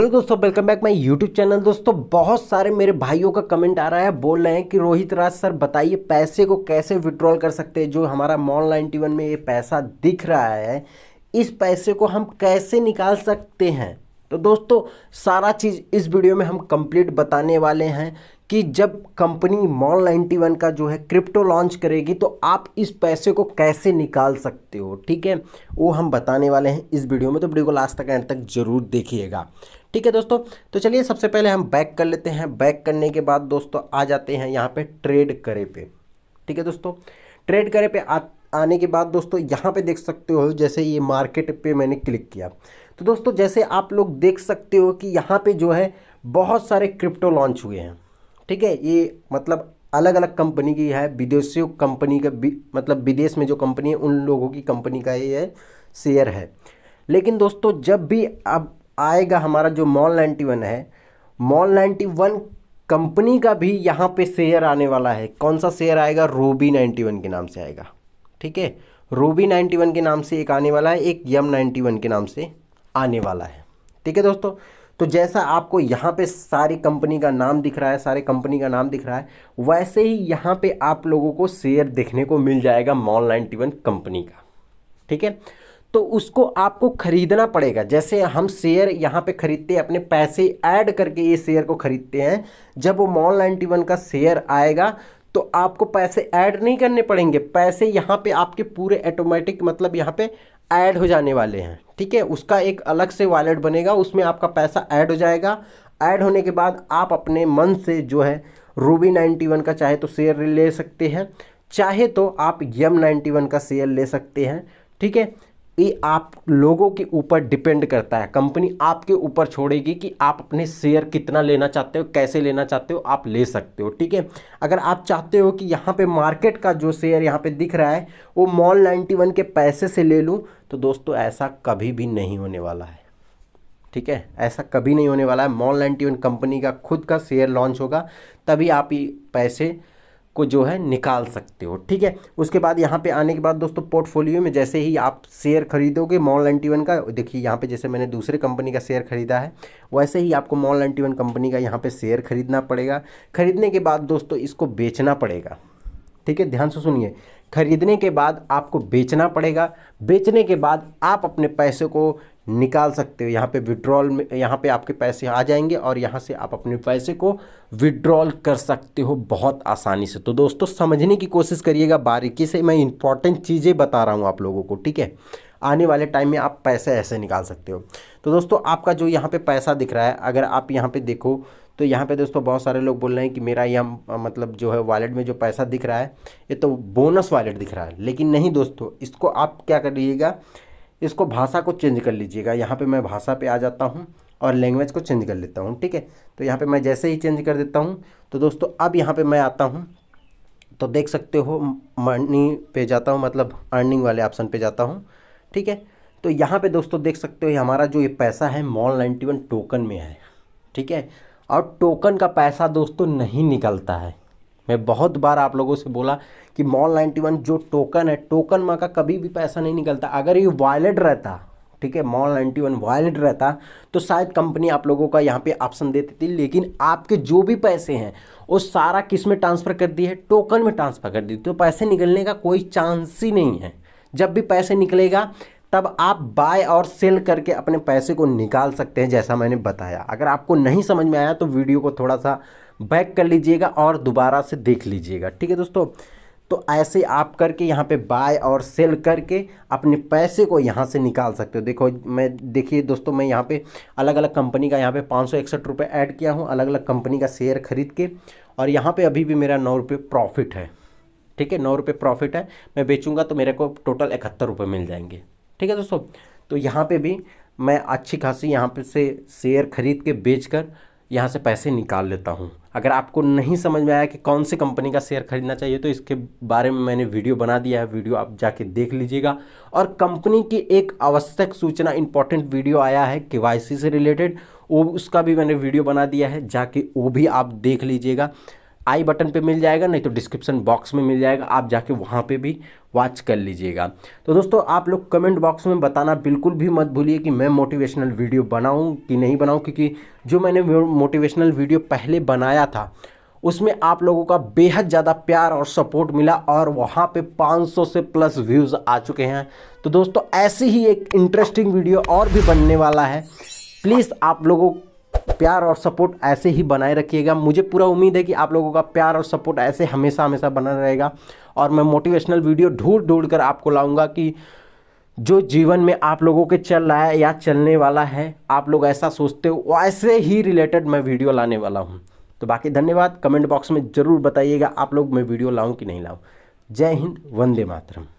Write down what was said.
hello दोस्तों welcome back my YouTube channel दोस्तों बहुत सारे मेरे भाइयों का कमेंट आ रहा है बोल रहे हैं कि रोहित राज सर बताइए पैसे को कैसे विड्रॉल कर सकते हैं जो हमारा मॉल नाइन्टी वन में ये पैसा दिख रहा है इस पैसे को हम कैसे निकाल सकते हैं तो दोस्तों सारा चीज़ इस वीडियो में हम कंप्लीट बताने वाले हैं कि जब कंपनी मॉल नाइन्टी वन का जो है क्रिप्टो लॉन्च करेगी तो आप इस पैसे को कैसे निकाल सकते हो ठीक है वो हम बताने वाले हैं इस वीडियो में तो वीडियो को लास्ट तक एंड तक जरूर देखिएगा ठीक है दोस्तों तो चलिए सबसे पहले हम बैक कर लेते हैं बैक करने के बाद दोस्तों आ जाते हैं यहाँ पे ट्रेड करे पे ठीक है दोस्तों ट्रेड करे पे आ, आने के बाद दोस्तों यहाँ पे देख सकते हो जैसे ये मार्केट पे मैंने क्लिक किया तो दोस्तों जैसे आप लोग देख सकते हो कि यहाँ पर जो है बहुत सारे क्रिप्टो लॉन्च हुए हैं ठीक है ये मतलब अलग अलग कंपनी की है विदेशियों कंपनी का मतलब विदेश में जो कंपनी है उन लोगों की कंपनी का ये शेयर है लेकिन दोस्तों जब भी आप आएगा हमारा जो मॉल नाइन्टी वन है मॉल नाइन्टी वन कंपनी का भी यहाँ पे शेयर आने वाला है कौन सा शेयर आएगा रोबी नाइन्टी वन के नाम से आएगा ठीक है रोबी नाइन्टी वन के नाम से एक आने वाला है एक यम नाइन्टी वन के नाम से आने वाला है ठीक है दोस्तों तो जैसा आपको यहाँ पे सारी कंपनी का नाम दिख रहा है सारे कंपनी का नाम दिख रहा है वैसे ही यहाँ पे आप लोगों को शेयर देखने को मिल जाएगा मॉल नाइन्टी वन कंपनी का ठीक है तो उसको आपको खरीदना पड़ेगा जैसे हम शेयर यहाँ पे खरीदते हैं अपने पैसे ऐड करके ये शेयर को खरीदते हैं जब वो मॉल नाइन्टी वन का शेयर आएगा तो आपको पैसे ऐड नहीं करने पड़ेंगे पैसे यहाँ पे आपके पूरे ऑटोमेटिक मतलब यहाँ पे ऐड हो जाने वाले हैं ठीक है उसका एक अलग से वॉलेट बनेगा उसमें आपका पैसा ऐड हो जाएगा ऐड होने के बाद आप अपने मन से जो है रूबी नाइन्टी वन का चाहे तो शेयर ले सकते हैं चाहे तो आप यम नाइन्टी वन का शेयर ले सकते हैं ठीक है ये आप लोगों के ऊपर डिपेंड करता है कंपनी आपके ऊपर छोड़ेगी कि आप अपने शेयर कितना लेना चाहते हो कैसे लेना चाहते हो आप ले सकते हो ठीक है अगर आप चाहते हो कि यहाँ पे मार्केट का जो शेयर यहाँ पे दिख रहा है वो मॉल 91 के पैसे से ले लूँ तो दोस्तों ऐसा कभी भी नहीं होने वाला है ठीक है ऐसा कभी नहीं होने वाला है मॉल नाइन्टी कंपनी का खुद का शेयर लॉन्च होगा तभी आप ये पैसे को जो है निकाल सकते हो ठीक है उसके बाद यहाँ पे आने के बाद दोस्तों पोर्टफोलियो में जैसे ही आप शेयर खरीदोगे मॉल नाइन्टी वन का देखिए यहाँ पे जैसे मैंने दूसरे कंपनी का शेयर खरीदा है वैसे ही आपको मॉल नाइन्टी वन कंपनी का यहाँ पे शेयर खरीदना पड़ेगा खरीदने के बाद दोस्तों इसको बेचना पड़ेगा ठीक है ध्यान से सुनिए खरीदने के बाद आपको बेचना पड़ेगा बेचने के बाद आप अपने पैसे को निकाल सकते हो यहाँ पे विड्रॉल में यहाँ पे आपके पैसे आ जाएंगे और यहाँ से आप अपने पैसे को विड्रॉल कर सकते हो बहुत आसानी से तो दोस्तों समझने की कोशिश करिएगा बारीकी से मैं इंपॉर्टेंट चीज़ें बता रहा हूँ आप लोगों को ठीक है आने वाले टाइम में आप पैसे ऐसे निकाल सकते हो तो दोस्तों आपका जो यहाँ पे पैसा दिख रहा है अगर आप यहाँ पे देखो तो यहाँ पे दोस्तों बहुत सारे लोग बोल रहे हैं कि मेरा यह मतलब जो है वॉलेट में जो पैसा दिख रहा है ये तो बोनस वॉलेट दिख रहा है लेकिन नहीं दोस्तों इसको आप क्या करिएगा इसको भाषा को चेंज कर लीजिएगा यहाँ पर मैं भाषा पर आ जाता हूँ और लैंग्वेज को चेंज कर लेता हूँ ठीक है तो यहाँ पर मैं जैसे ही चेंज कर देता हूँ तो दोस्तों अब यहाँ पर मैं आता हूँ तो देख सकते हो मनी पे जाता हूँ मतलब अर्निंग वाले ऑप्शन पे जाता हूँ ठीक है तो यहाँ पे दोस्तों देख सकते हो हमारा जो ये पैसा है मॉल नाइन्टी वन टोकन में है ठीक है और टोकन का पैसा दोस्तों नहीं निकलता है मैं बहुत बार आप लोगों से बोला कि मॉल नाइन्टी वन जो टोकन है टोकन माँ का कभी भी पैसा नहीं निकलता अगर ये वॉलेट रहता ठीक है मॉल नाइन्टी वन वॉलेट रहता तो शायद कंपनी आप लोगों का यहाँ पे ऑप्शन देती थी लेकिन आपके जो भी पैसे हैं वो सारा किस में ट्रांसफ़र कर दिए टोकन में ट्रांसफ़र कर दिए तो पैसे निकलने का कोई चांस ही नहीं है जब भी पैसे निकलेगा तब आप बाय और सेल करके अपने पैसे को निकाल सकते हैं जैसा मैंने बताया अगर आपको नहीं समझ में आया तो वीडियो को थोड़ा सा बैक कर लीजिएगा और दोबारा से देख लीजिएगा ठीक है दोस्तों तो ऐसे आप करके यहाँ पे बाय और सेल करके अपने पैसे को यहाँ से निकाल सकते हो देखो मैं देखिए दोस्तों मैं यहाँ पे अलग अलग कंपनी का यहाँ पे पाँच सौ इकसठ रुपये ऐड किया हूँ अलग अलग कंपनी का शेयर खरीद के और यहाँ पे अभी भी मेरा नौ रुपये प्रॉफिट है ठीक है नौ रुपये प्रॉफिट है मैं बेचूंगा तो मेरे को टोटल इकहत्तर रुपये मिल जाएंगे ठीक है दोस्तों तो यहाँ पे भी मैं अच्छी खासी यहाँ पे से शेयर खरीद के बेच कर यहाँ से पैसे निकाल लेता हूँ अगर आपको नहीं समझ में आया कि कौन सी कंपनी का शेयर खरीदना चाहिए तो इसके बारे में मैंने वीडियो बना दिया है वीडियो आप जाके देख लीजिएगा और कंपनी की एक आवश्यक सूचना इंपॉर्टेंट वीडियो आया है के से रिलेटेड वो उसका भी मैंने वीडियो बना दिया है जाके वो भी आप देख लीजिएगा आई बटन पे मिल जाएगा नहीं तो डिस्क्रिप्शन बॉक्स में मिल जाएगा आप जाके वहाँ पे भी वॉच कर लीजिएगा तो दोस्तों आप लोग कमेंट बॉक्स में बताना बिल्कुल भी मत भूलिए कि मैं मोटिवेशनल वीडियो बनाऊँ कि नहीं बनाऊँ क्योंकि जो मैंने मोटिवेशनल वीडियो पहले बनाया था उसमें आप लोगों का बेहद ज़्यादा प्यार और सपोर्ट मिला और वहाँ पे 500 से प्लस व्यूज़ आ चुके हैं तो दोस्तों ऐसी ही एक इंटरेस्टिंग वीडियो और भी बनने वाला है प्लीज़ आप लोगों प्यार और सपोर्ट ऐसे ही बनाए रखिएगा मुझे पूरा उम्मीद है कि आप लोगों का प्यार और सपोर्ट ऐसे हमेशा हमेशा बना रहेगा और मैं मोटिवेशनल वीडियो ढूंढ ढूंढ कर आपको लाऊंगा कि जो जीवन में आप लोगों के चल रहा है या चलने वाला है आप लोग ऐसा सोचते हो ऐसे ही रिलेटेड मैं वीडियो लाने वाला हूँ तो बाकी धन्यवाद कमेंट बॉक्स में ज़रूर बताइएगा आप लोग मैं वीडियो लाऊँ कि नहीं लाऊँ जय हिंद वंदे मातरम